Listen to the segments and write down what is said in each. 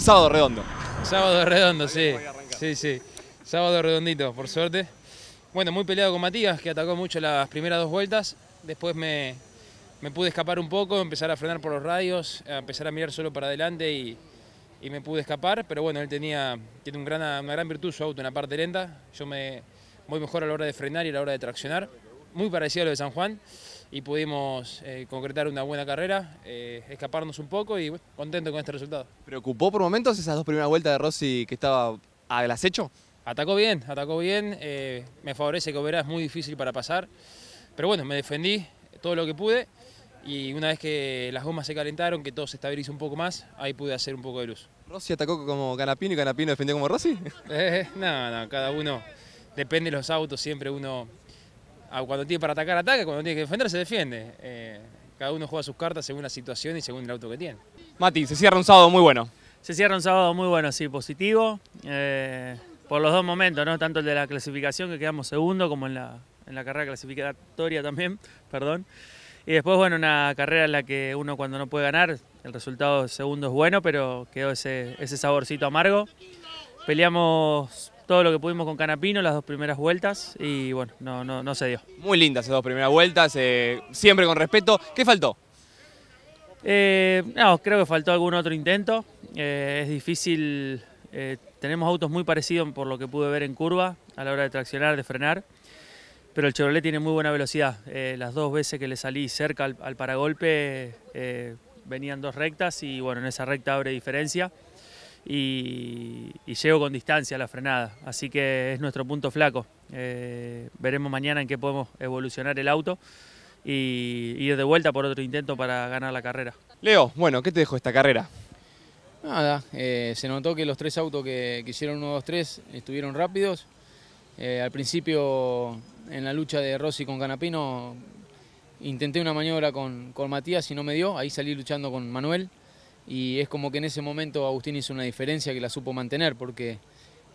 sábado redondo. Sábado redondo, sí. Sí, sí. Sábado redondito, por suerte. Bueno, muy peleado con Matías, que atacó mucho las primeras dos vueltas. Después me, pude escapar un poco, empezar a frenar por los radios, empezar a mirar solo para adelante y, me pude escapar. Pero bueno, él tenía, tiene un gran, una gran virtud su auto en la parte lenta. Yo me voy mejor a la hora de frenar y a la hora de traccionar. Muy parecido a lo de San Juan y pudimos eh, concretar una buena carrera, eh, escaparnos un poco y contento con este resultado. ¿Preocupó por momentos esas dos primeras vueltas de Rossi que estaba al acecho? Atacó bien, atacó bien, eh, me favorece que verás es muy difícil para pasar, pero bueno, me defendí todo lo que pude y una vez que las gomas se calentaron, que todo se estabilizó un poco más, ahí pude hacer un poco de luz. ¿Rossi atacó como Canapino y Canapino defendió como Rossi? no, no, cada uno, depende de los autos, siempre uno cuando tiene para atacar, ataca, cuando tiene que defender, se defiende. Eh, cada uno juega sus cartas según la situación y según el auto que tiene. Mati, se cierra un sábado muy bueno. Se cierra un sábado muy bueno, sí, positivo. Eh, por los dos momentos, ¿no? Tanto el de la clasificación, que quedamos segundo, como en la, en la carrera clasificatoria también, perdón. Y después, bueno, una carrera en la que uno cuando no puede ganar, el resultado segundo es bueno, pero quedó ese, ese saborcito amargo. Peleamos todo lo que pudimos con Canapino, las dos primeras vueltas, y bueno, no, no, se dio. Muy lindas esas dos primeras vueltas, eh, siempre con respeto. ¿Qué faltó? Eh, no, creo que faltó algún otro intento. Eh, es difícil, tenemos autos muy parecidos por lo que pude ver en curva, a la hora de traccionar, de frenar, pero el Chevrolet tiene muy buena velocidad. las dos veces que le salí cerca al, al paragolpe, venían dos rectas y bueno, en esa recta abre diferencia y, llego con distancia a la frenada. Así que es nuestro punto flaco. Eh, veremos mañana en qué podemos evolucionar el auto y ir de vuelta por otro intento para ganar la carrera. Leo, bueno, ¿qué te dejó esta carrera? Nada, eh, se notó que los tres autos que, hicieron 1-2-3 estuvieron rápidos. Eh, al principio, en la lucha de Rossi con Canapino, intenté una maniobra con, con Matías y no me dio. Ahí salí luchando con Manuel y es como que en ese momento Agustín hizo una diferencia que la supo mantener porque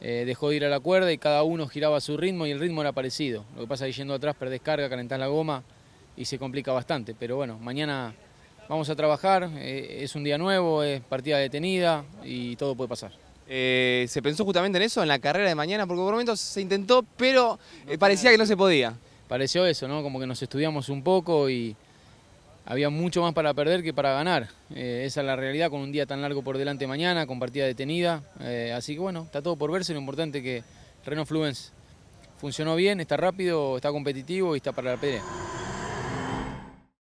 eh, dejó de ir a la cuerda y cada uno giraba a su ritmo y el ritmo era parecido. Lo que pasa es que yendo atrás perdés carga, calentás la goma y se complica bastante, pero bueno, mañana vamos a trabajar, eh, es un día nuevo, es partida detenida y todo puede pasar. Eh, ¿Se pensó justamente en eso, en la carrera de mañana? Porque por momentos se intentó, pero parecía que no se podía. Pareció eso, ¿no? Como que nos estudiamos un poco y había mucho más para perder que para ganar. Eh, esa es la realidad con un día tan largo por delante mañana, con partida detenida. Eh, así que bueno, está todo por verse, lo importante es que Renault Fluence funcionó bien, está rápido, está competitivo y está para la pelea.